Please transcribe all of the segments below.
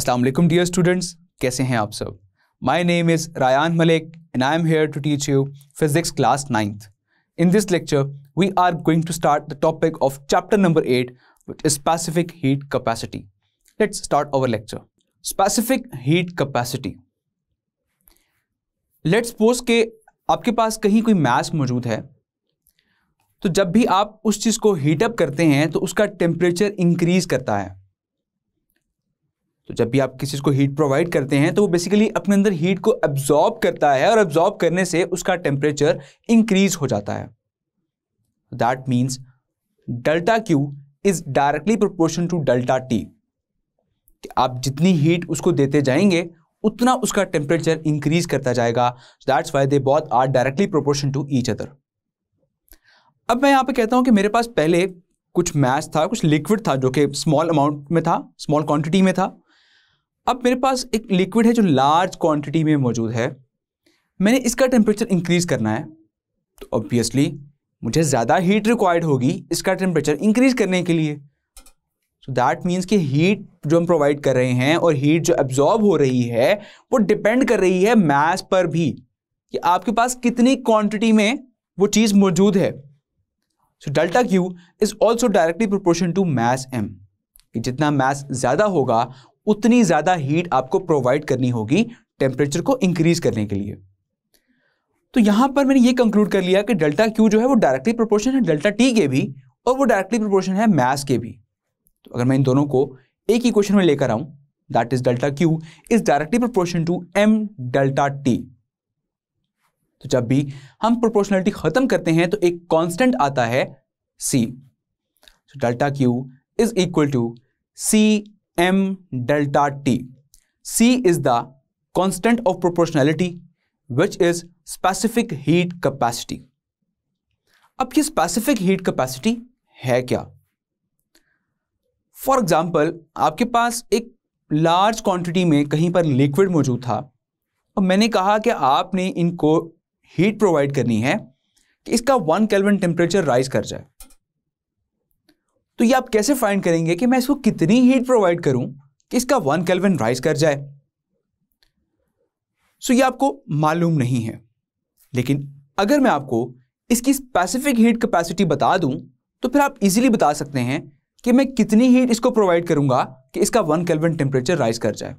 Aslam dear students कैसे हैं आप सब my name is Rayan Malik and I am here to teach you physics class ninth in this lecture we are going to start the topic of chapter number eight which specific heat heat let's start our lecture specific heat heat let's suppose के आपके पास कहीं कोई mess मौजूद है तो जब भी आप उस चीज़ को हीटअप करते हैं तो उसका टेम्परेचर इंक्रीज करता है तो जब भी आप किसी को हीट प्रोवाइड करते हैं तो वो बेसिकली अपने अंदर हीट को एब्जॉर्ब करता है और एब्जॉर्ब करने से उसका टेम्परेचर इंक्रीज हो जाता है that means delta Q is directly proportion to delta T कि आप जितनी हीट उसको देते जाएंगे उतना उसका टेम्परेचर इंक्रीज करता जाएगा that's why they both are directly proportion to each other अब मैं यहाँ पे कहता हूँ कि मेरे पास पहले कुछ मैच था कुछ लिक्विड था जो कि स्मॉल अमाउंट में था स्मॉल क्वांटिटी में था अब मेरे पास एक लिक्विड है जो लार्ज क्वांटिटी में मौजूद है मैंने इसका टेम्परेचर इंक्रीज़ करना है तो ऑब्वियसली मुझे ज़्यादा हीट रिक्वायर्ड होगी इसका टेम्परेचर इंक्रीज़ करने के लिए सो दैट मीन्स कि हीट जो हम प्रोवाइड कर रहे हैं और हीट जो एब्जॉर्ब हो रही है वो डिपेंड कर रही है मैस पर भी कि आपके पास कितनी क्वांटिटी में वो चीज़ मौजूद है so delta Q is also directly proportion to mass M कि जितना मैस ज़्यादा होगा उतनी ज़्यादा हीट आपको प्रोवाइड करनी होगी टेम्परेचर को इंक्रीज करने के लिए तो यहां पर मैंने ये कंक्लूड कर लिया कि डेल्टा क्यू जो है वो डायरेक्टली प्रोपोर्शन है डेल्टा टी के भी और वो डायरेक्टली प्रोपोर्शन है मैस के भी तो अगर मैं इन दोनों को एक ही क्वेश्चन में लेकर आऊं that is delta Q is directly proportion to M delta T तो जब भी हम प्रोपोर्शनलिटी खत्म करते हैं तो एक कांस्टेंट आता है C delta Q is equal to C M delta T C is the constant of proportionality which is specific heat capacity अब ये स्पेसिफिक हीट कैपेसिटी है क्या फॉर एग्जाम्पल आपके पास एक लार्ज क्वांटिटी में कहीं पर लिक्विड मौजूद था और मैंने कहा कि आपने इनको हीट प्रोवाइड करनी है कि इसका वन कैलविन टेम्परेचर राइज कर जाए तो ये आप कैसे फाइंड करेंगे कि मैं इसको कितनी हीट प्रोवाइड करूं कि इसका वन केल्विन राइज कर जाए सो ये आपको मालूम नहीं है लेकिन अगर मैं आपको इसकी स्पेसिफिक हीट कैपेसिटी बता दूं तो फिर आप इजीली बता सकते हैं कि मैं कितनी हीट इसको प्रोवाइड करूंगा कि इसका वन केल्विन टेम्परेचर राइज कर जाए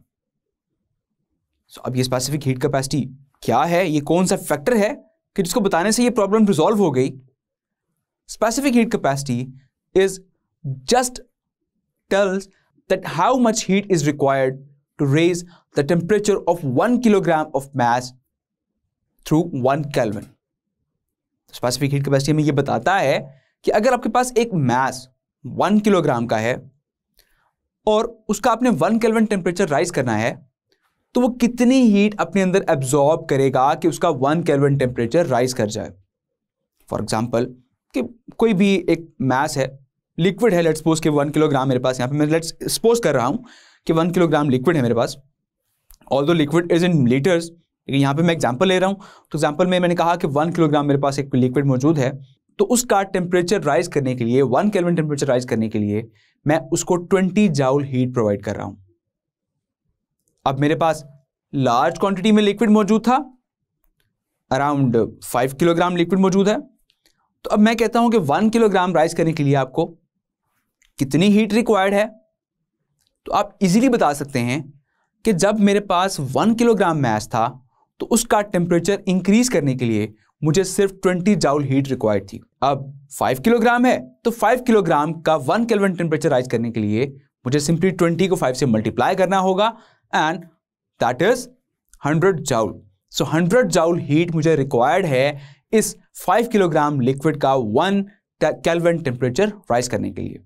सो अब ये स्पेसिफिक हीट कैपेसिटी क्या है ये कौन सा फैक्टर है कि जिसको बताने से ये प्रॉब्लम रिजॉल्व हो गई specific heat capacity is just tells that how much heat is required to raise the temperature of 1 kilogram of mass through 1 Kelvin. Specific heat capacity में ये बताता है कि अगर आपके पास एक मैस वन किलोग्राम का है और उसका आपने वन केल्विन टेम्परेचर राइज करना है तो वो कितनी हीट अपने अंदर एब्जॉर्ब करेगा कि उसका वन केल्विन टेम्परेचर राइज कर जाए फॉर एग्जाम्पल कि कोई भी एक मैस है लिक्विड है लेट सपोज कि वन किलोग्राम मेरे पास यहाँ पे मैं लेट्स सपोज कर रहा हूँ कि वन किलोग्राम लिक्विड है मेरे पास although liquid is in litres लेकिन यहाँ पे मैं एग्जाम्पल ले रहा हूँ तो एग्जाम्पल में मैंने कहा कि वन किलोग्राम मेरे पास एक लिक्विड मौजूद है तो उसका टेम्परेचर राइज करने के लिए वन केल्विन टेम्परेचर राइज करने के लिए मैं उसको ट्वेंटी जाउल हीट प्रोवाइड कर रहा हूँ अब मेरे पास लार्ज क्वांटिटी में लिक्विड मौजूद था अराउंड फाइव किलोग्राम लिक्विड मौजूद है तो अब मैं कहता हूँ कि वन किलोग्राम राइस करने के लिए आपको कितनी हीट रिक्वायर्ड है तो आप इजीली बता सकते हैं कि जब मेरे पास वन किलोग्राम मैस था तो उसका टेम्परेचर इंक्रीज करने के लिए मुझे सिर्फ ट्वेंटी जाउल हीट रिक्वायर्ड थी अब फाइव किलोग्राम है तो फाइव किलोग्राम का वन किलोवन टेम्परेचर राइज करने के लिए मुझे सिंपली ट्वेंटी को फाइव से मल्टीप्लाई करना होगा and that is hundred joule so hundred joule heat मुझे रिक्वायर्ड है इस फाइव किलोग्राम लिक्विड का वन कैलवन टेम्परेचर राइज करने के लिए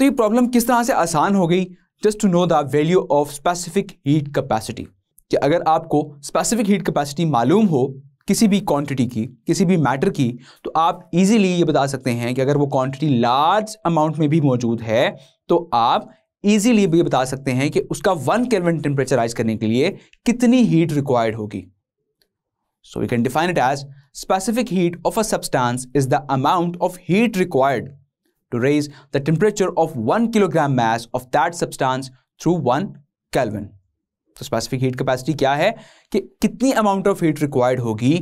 तो ये प्रॉब्लम किस तरह से आसान हो गई just to know the value of specific heat capacity कि अगर आपको स्पेसिफिक हीट कैपेसिटी मालूम हो किसी भी क्वांटिटी की किसी भी मैटर की तो आप इजीली ये बता सकते हैं कि अगर वो क्वांटिटी लार्ज अमाउंट में भी मौजूद है तो आप इजीली ये बता सकते हैं कि उसका वन केल्विन राइज करने के लिए कितनी हीट रिक्वायर्ड होगी so we can define it as specific heat of a substance is the amount of heat required to raise the temperature of 1 kilogram mass of that substance through 1 Kelvin. तो specific heat capacity क्या है कि कितनी amount of heat required होगी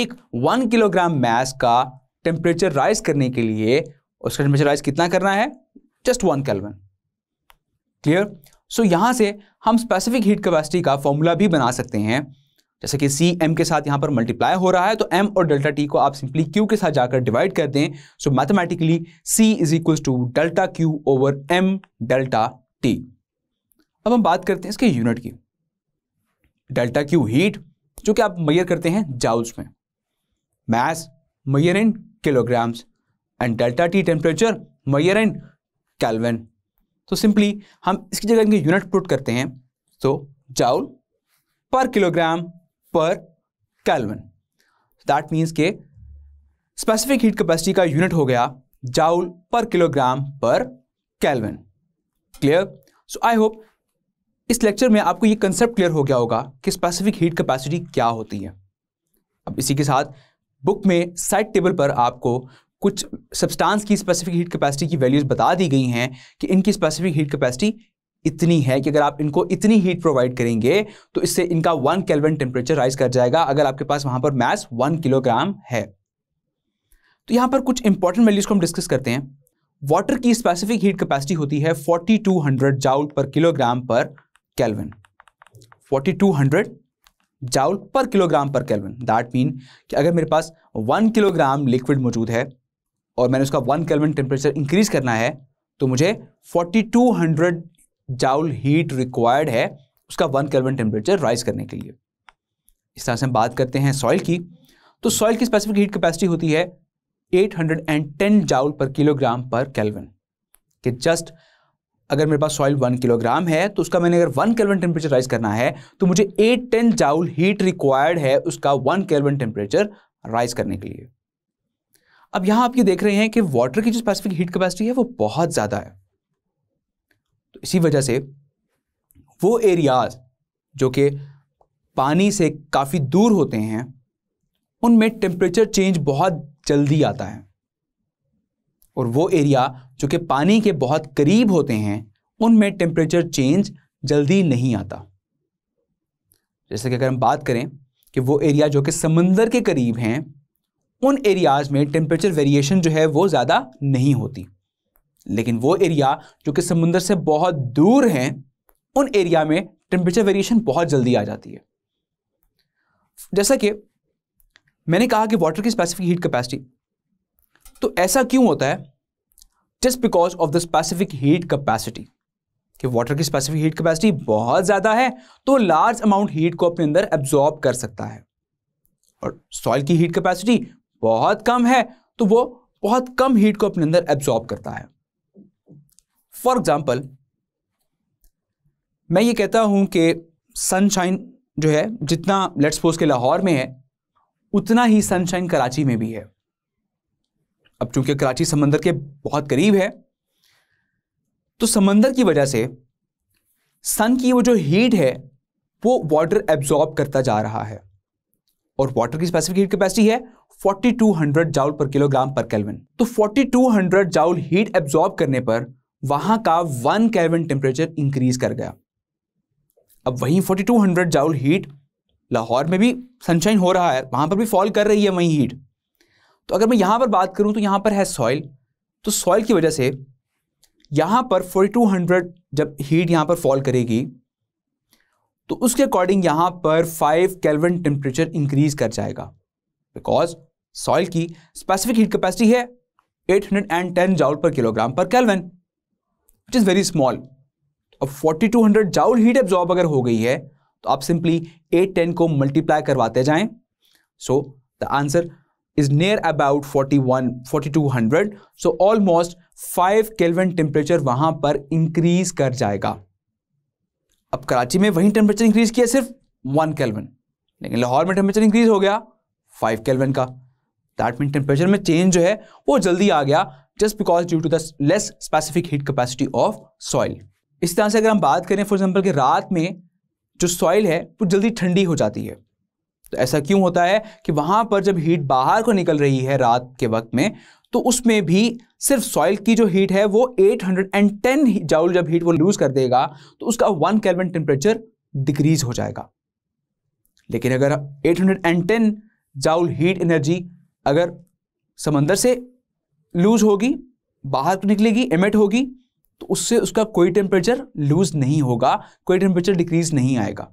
एक 1 kilogram mass का temperature rise करने के लिए उसका टेम्परेचर राइज कितना करना है जस्ट 1 केल्विन क्लियर सो यहां से हम स्पेसिफिक हीट कैपेसिटी का फॉर्मूला भी बना सकते हैं जैसे कि सी एम के साथ यहाँ पर मल्टीप्लाई हो रहा है तो एम और डेल्टा टी को आप सिंपली क्यू के साथ जाकर डिवाइड कर दें so mathematically C is equal to delta Q over M delta T अब हम बात करते हैं इसके यूनिट की डेल्टा क्यू हीट जो कि आप मैयर करते हैं जाउल्स में mass measure in kilograms and delta T temperature measure in kelvin तो सिंपली हम इसकी जगह इनके यूनिट पुट करते हैं तो joule per kilogram per kelvin that means के स्पेसिफिक हीट कैपेसिटी का यूनिट हो गया joule per kilogram per kelvin clear so I hope इस लेक्चर में आपको ये कंसेप्ट क्लियर हो गया होगा कि स्पेसिफिक हीट कैपेसिटी क्या होती है अब इसी के साथ बुक में साइड टेबल पर आपको कुछ सब्सटेंस की स्पेसिफिक हीट कैपेसिटी की वैल्यूज़ बता दी गई हैं कि इनकी स्पेसिफिक हीट कैपेसिटी इतनी है कि अगर आप इनको इतनी हीट प्रोवाइड करेंगे तो इससे इनका वन केल्विन टेम्परेचर राइज कर जाएगा अगर आपके पास वहां पर मैस वन किलोग्राम है तो यहां पर कुछ इंपॉर्टेंट वैल्यूज को हम डिस्कस करते हैं वाटर की स्पेसिफिक हीट कैपेसिटी होती है 4200 joule per kilogram per kelvin 4200 joule per kilogram per kelvin that mean कि अगर मेरे पास वन किलोग्राम लिक्विड मौजूद है और मैंने उसका वन केल्विन टेम्परेचर इंक्रीज करना है तो मुझे 4200 जाउल हीट रिक्वायर्ड है उसका वन कैलवन टेम्परेचर राइज करने के लिए इस तरह से हम बात करते हैं सॉइल की तो सॉइल की स्पेसिफिक हीट कैपेसिटी होती है 810 joule per kilogram per kelvin कि जस्ट अगर मेरे पास सॉइल वन किलोग्राम है तो उसका मैंने अगर वन केल्विन टेम्परेचर राइज करना है तो मुझे 810 जाउल हीट रिक्वायर्ड है उसका वन केल्विन टेम्परेचर राइज करने के लिए अब यहां आप ये देख रहे हैं कि वाटर की जो स्पेसिफिक हीट कैपेसिटी है वो बहुत ज़्यादा है तो इसी वजह से वो एरियाज़ जो कि पानी से काफ़ी दूर होते हैं उनमें टेम्परेचर चेंज बहुत जल्दी आता है और वो एरिया जो कि पानी के बहुत करीब होते हैं उनमें टेम्परेचर चेंज जल्दी नहीं आता जैसे कि अगर हम बात करें कि वो एरिया जो कि समंदर के करीब हैं उन एरियाज़ में टेम्परेचर वेरिएशन जो है वो ज़्यादा नहीं होती लेकिन वो एरिया जो कि समुंदर से बहुत दूर हैं उन एरिया में टेम्परेचर वेरिएशन बहुत जल्दी आ जाती है जैसा कि मैंने कहा कि वाटर की स्पेसिफिक हीट कैपेसिटी तो ऐसा क्यों होता है just because of the specific heat capacity कि वाटर की स्पेसिफिक हीट कैपेसिटी बहुत ज़्यादा है तो लार्ज अमाउंट हीट को अपने अंदर एब्जॉर्ब कर सकता है और सॉइल की हीट कैपेसिटी बहुत कम है तो वो बहुत कम हीट को अपने अंदर एब्जॉर्ब करता है फॉर एग्जाम्पल मैं ये कहता हूं कि सनशाइन जो है जितना लेट्स पोज के लाहौर में है उतना ही सनशाइन कराची में भी है अब चूंकि कराची समंदर के बहुत करीब है तो समंदर की वजह से सन की वो जो हीट है वो वाटर एब्जॉर्ब करता जा रहा है और वाटर की स्पेसिफिक हीट कैपेसिटी है 4200 joule per kilogram per kelvin तो 4200 जाउल हीट एब्जॉर्ब करने पर वहां का वन कैल्विन टेम्परेचर इंक्रीज कर गया अब वहीं 4200 जाउल हीट लाहौर में भी सनशाइन हो रहा है वहां पर भी फॉल कर रही है वहीं हीट तो अगर मैं यहां पर बात करूं तो यहां पर है सॉइल तो सॉइल की वजह से यहां पर 4200 जब हीट यहां पर फॉल करेगी तो उसके अकॉर्डिंग यहां पर 5 कैल्विन टेम्परेचर इंक्रीज कर जाएगा बिकॉज सॉइल की स्पेसिफिक हीट कैपेसिटी है 810 joule per kilogram per kelvin which is very small अब 4200 जाउल हीट एब्जॉर्ब अगर हो गई है तो आप सिंपली 810 को मल्टीप्लाई करवाते जाएं so the answer is near about 41 4200 so almost 5 kelvin temperature वहां पर इंक्रीज कर जाएगा अब कराची में वही टेम्परेचर इंक्रीज किया सिर्फ वन केल्विन लेकिन लाहौर में टेम्परेचर इंक्रीज हो गया फाइव केल्विन का दैट मीन टेम्परेचर में चेंज जो है वो जल्दी आ गया just because due to the less specific heat capacity of soil इस तरह से अगर हम बात करें फॉर एग्जाम्पल कि रात में जो सॉइल है वो जल्दी ठंडी हो जाती है तो ऐसा क्यों होता है कि वहां पर जब हीट बाहर को निकल रही है रात के वक्त में तो उसमें भी सिर्फ सॉइल की जो हीट है वो 810 जाउल जब हीट वो लूज़ कर देगा तो उसका वन कैलविन टेम्परेचर डिक्रीज हो जाएगा लेकिन अगर 810 जाउल हीट एनर्जी अगर समंदर से लूज होगी बाहर तो निकलेगी एमिट होगी तो उससे उसका कोई टेम्परेचर लूज नहीं होगा कोई टेम्परेचर डिक्रीज नहीं आएगा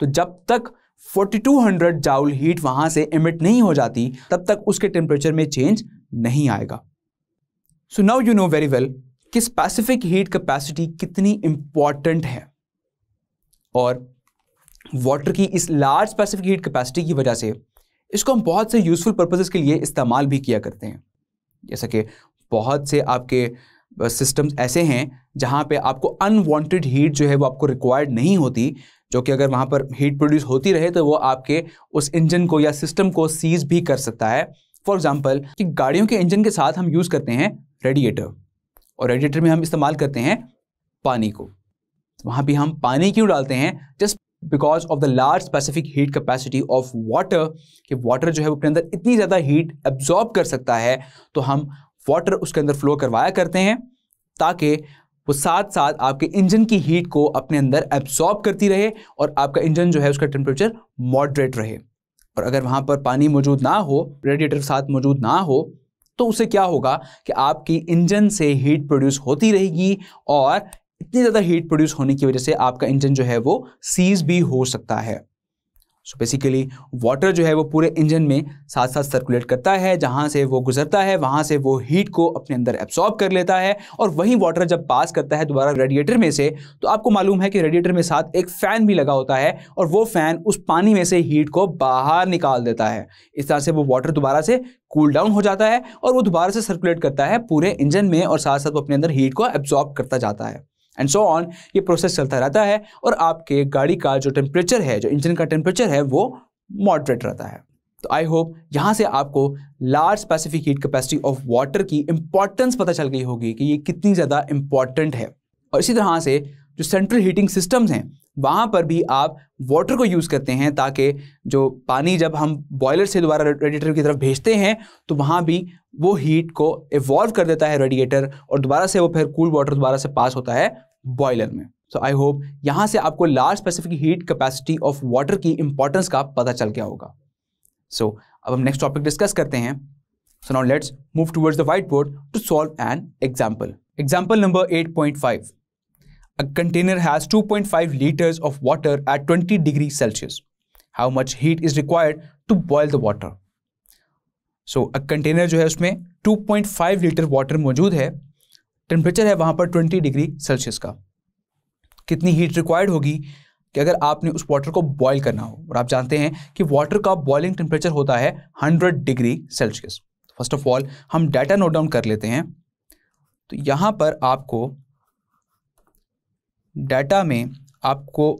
तो जब तक 4200 जाउल हीट वहां से एमिट नहीं हो जाती तब तक उसके टेम्परेचर में चेंज नहीं आएगा so now you know very well कि स्पेसिफिक हीट कैपेसिटी कितनी इंपॉर्टेंट है और वाटर की इस लार्ज स्पेसिफिक हीट कैपेसिटी की वजह से इसको हम बहुत से यूज़फुल पर्पजेस के लिए इस्तेमाल भी किया करते हैं जैसा कि बहुत से आपके सिस्टम्स ऐसे हैं जहाँ पे आपको अनवांटेड हीट जो है वो आपको रिक्वायर्ड नहीं होती जो कि अगर वहाँ पर हीट प्रोड्यूस होती रहे तो वो आपके उस इंजन को या सिस्टम को सीज भी कर सकता है फॉर एग्जाम्पल कि गाड़ियों के इंजन के साथ हम यूज़ करते हैं रेडिएटर और रेडिएटर में हम इस्तेमाल करते हैं पानी को तो वहाँ भी हम पानी क्यों डालते हैं just because of the large specific heat capacity of water कि वाटर जो है वो अपने अंदर इतनी ज़्यादा हीट एब्जॉर्ब कर सकता है तो हम वाटर उसके अंदर फ्लो करवाया करते हैं ताकि वो साथ साथ आपके इंजन की हीट को अपने अंदर एब्जॉर्ब करती रहे और आपका इंजन जो है उसका टेम्परेचर मॉडरेट रहे और अगर वहाँ पर पानी मौजूद ना हो रेडिएटर साथ मौजूद ना हो तो उसे क्या होगा कि आपकी इंजन से हीट प्रोड्यूस होती रहेगी और इतनी ज़्यादा हीट प्रोड्यूस होने की वजह से आपका इंजन जो है वो सीज भी हो सकता है सो बेसिकली वाटर जो है वो पूरे इंजन में साथ साथ सर्कुलेट करता है जहाँ से वो गुजरता है वहाँ से वो हीट को अपने अंदर एब्सॉर्ब कर लेता है और वही वाटर जब पास करता है दोबारा रेडिएटर में से तो आपको मालूम है कि रेडिएटर में साथ एक फ़ैन भी लगा होता है और वो फ़ैन उस पानी में से हीट को बाहर निकाल देता है इस तरह से वो वाटर दोबारा से कूल डाउन हो जाता है और वो दोबारा से सर्कुलेट करता है पूरे इंजन में और साथ साथ वो अपने अंदर हीट को एब्जॉर्ब करता जाता है एंड सो ऑन ये प्रोसेस चलता रहता है और आपके गाड़ी का जो टेम्परेचर है जो इंजन का टेम्परेचर है वो मॉडरेट रहता है तो आई होप यहाँ से आपको large specific heat capacity of water की इंपॉर्टेंस पता चल गई होगी कि ये कितनी ज़्यादा इंपॉर्टेंट है और इसी तरह से जो सेंट्रल हीटिंग सिस्टम्स हैं वहाँ पर भी आप वाटर को यूज़ करते हैं ताकि जो पानी जब हम बॉयलर से दोबारा रेडिएटर की तरफ भेजते हैं तो वहाँ भी वो हीट को इवॉल्व कर देता है रेडिएटर और दोबारा से वो फिर कूल वाटर दोबारा से पास होता है बॉयलर में सो आई होप यहाँ से आपको large specific heat capacity of water की इंपॉर्टेंस का पता चल गया होगा सो so, अब हम नेक्स्ट टॉपिक डिस्कस करते हैं so now let's move towards the white board to solve an example example number eight point five A container has 2.5 liters of water at 20 degrees Celsius. How much heat is required to boil the water? so, a container जो है उसमें 2.5 litre water मौजूद है temperature है वहाँ पर 20 degree Celsius का कितनी हीट रिक्वायर्ड होगी कि अगर आपने उस वाटर को बॉयल करना हो और आप जानते हैं कि वाटर का बॉइलिंग टेम्परेचर होता है 100 degree Celsius first of all हम डाटा नोट डाउन कर लेते हैं तो यहाँ पर आपको डाटा में आपको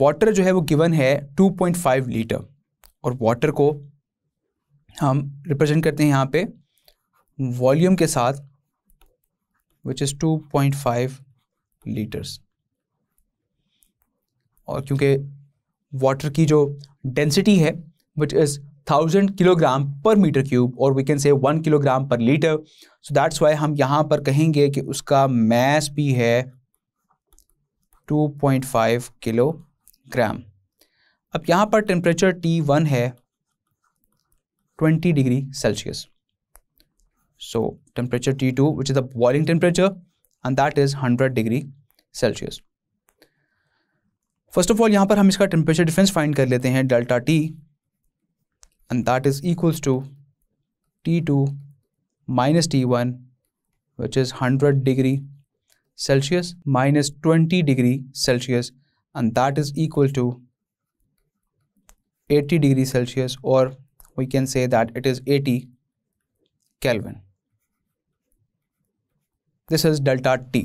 वाटर जो है वो गिवन है 2.5 लीटर और वाटर को हम रिप्रेजेंट करते हैं यहाँ पे वॉल्यूम के साथ विच इज़ 2.5 लीटर्स और क्योंकि वाटर की जो डेंसिटी है which is thousand kilogram per metre cube और we can say one kilogram per litre so that's why हम यहाँ पर कहेंगे कि उसका मैस भी है 2.5 किलोग्राम अब यहाँ पर टेम्परेचर T1 है 20 degree Celsius so temperature T2 which is the boiling temperature and that is 100 degree Celsius first of all यहाँ पर हम इसका टेम्परेचर डिफरेंस फाइंड कर लेते हैं delta T and that is equals to T2 minus T1 which is 100 degree Celsius minus 20 degree Celsius and that is equal to 80 degree Celsius or we can say that it is 80 Kelvin. This is delta T.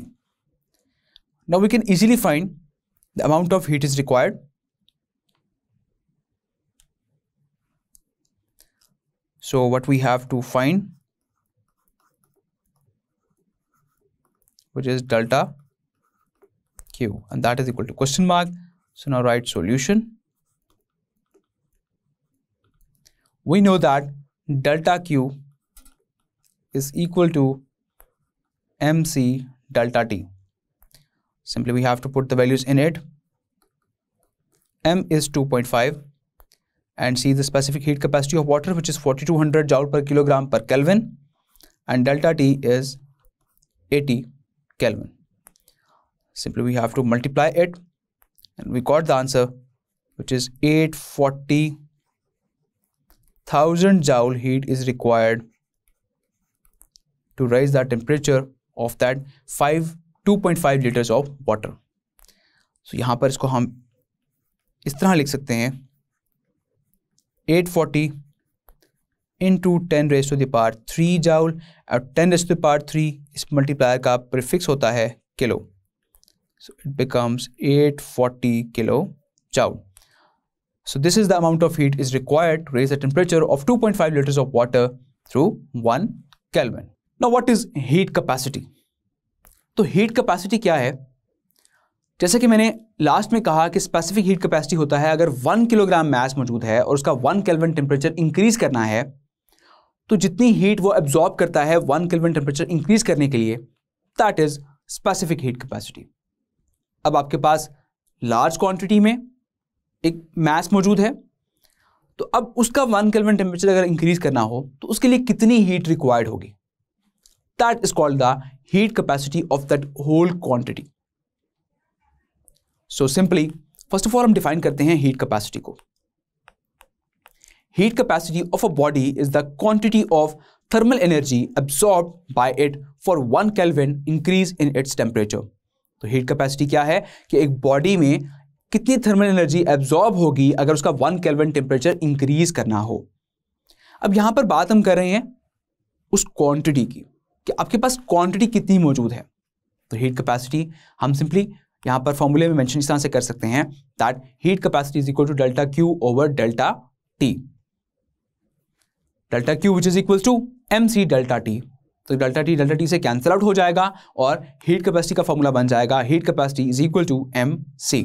Now we can easily find the amount of heat is required So what we have to find which is delta q and that is equal to question mark. So now write solution. We know that delta q is equal to mc delta t. Simply we have to put the values in it. m is 2.5 and see the specific heat capacity of water which is 4200 joule per kilogram per kelvin and delta t is 80 kelvin simply we have to multiply it and we got the answer which is 840,000 joule heat is required to raise the temperature of that 5 2.5 liters of water so यहाँ पर इसको हम इस तरह लिख सकते हैं eight forty into ten raise to the three joule और ten raise to the three इस मल्टीप्लायर का प्रीफिक्स होता है kilo so it becomes eight forty kilo joule so this is the amount of heat is required to raise the temperature of two point five litres of water through one kelvin ना what is heat capacity तो heat capacity क्या है जैसे कि मैंने last में कहा कि स्पेसिफिक हीट कैपेसिटी होता है अगर वन किलोग्राम मैस मौजूद है और उसका वन केल्विन टेम्परेचर इंक्रीज करना है तो जितनी हीट वो एब्जॉर्ब करता है वन केल्विन टेम्परेचर इंक्रीज करने के लिए that is specific heat capacity अब आपके पास लार्ज क्वांटिटी में एक मैस मौजूद है तो अब उसका वन केल्विन टेम्परेचर अगर इंक्रीज करना हो तो उसके लिए कितनी हीट रिक्वायर्ड होगी that is called the heat capacity of that whole quantity so simply first of all हम डिफाइन करते हैं हीट कैपेसिटी को heat capacity of a body is the quantity of thermal energy absorb by it for one kelvin increase in its temperature तो heat capacity क्या है कि एक body में कितनी थर्मल एनर्जी एब्जॉर्ब होगी अगर उसका वन कैलविन टेम्परेचर इंक्रीज करना हो अब यहां पर बात हम कर रहे हैं उस क्वांटिटी की कि आपके पास क्वांटिटी कितनी मौजूद है तो हीट कैपेसिटी हम सिंपली यहां पर फॉर्मूले में मेंशन इस तरह से कर सकते हैं that heat capacity is equal to delta Q over delta T delta Q which is equal to M C delta T तो डेल्टा टी डेल्टा टी से कैंसिल आउट हो जाएगा और हीट कैपेसिटी का फॉर्मूला बन जाएगा heat capacity is equal to M C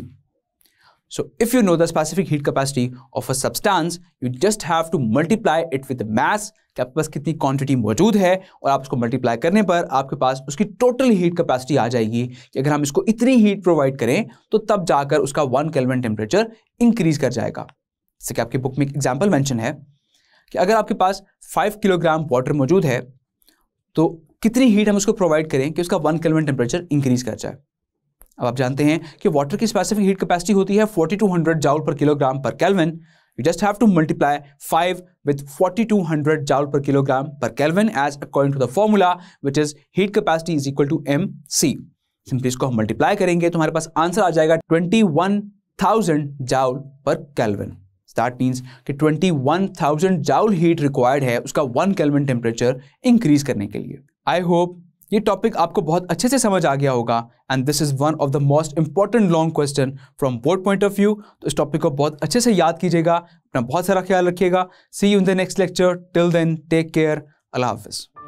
So if you know the specific heat capacity of a substance, you just have to multiply it with the mass कि आपके पास कितनी quantity मौजूद है और आप उसको मल्टीप्लाई करने पर आपके पास उसकी टोटल हीट कैपेसिटी आ जाएगी कि अगर हम इसको इतनी हीट प्रोवाइड करें तो तब जाकर उसका वन केल्विन टेम्परेचर इंक्रीज कर जाएगा जैसे कि आपकी बुक में एक एग्जाम्पल मैंशन है कि अगर आपके पास फाइव किलोग्राम वाटर मौजूद है तो कितनी हीट हम उसको प्रोवाइड करें कि उसका वन केल्विन टेम्परेचर इंक्रीज कर जाए अब आप जानते हैं कि वाटर की स्पेसिफिक हीट कैपेसिटी होती है 4200 joule per kilogram per kelvin you just have to multiply five with 4200 to joule per kilogram per kelvin as according to the formula which is heat capacity is equal to M C simply इसको हम multiply करेंगे तो हमारे पास answer आ जाएगा 21,000 joule पर kelvin that means कि 21,000 joule heat required है उसका वन कैलविन टेम्परेचर इंक्रीज करने के लिए आई होप ये टॉपिक आपको बहुत अच्छे से समझ आ गया होगा and this is one of the most important long question from board point of view तो इस टॉपिक को बहुत अच्छे से याद कीजिएगा अपना बहुत सारा ख्याल रखिएगा see you in the next lecture till then take care अल्लाह हाफिज़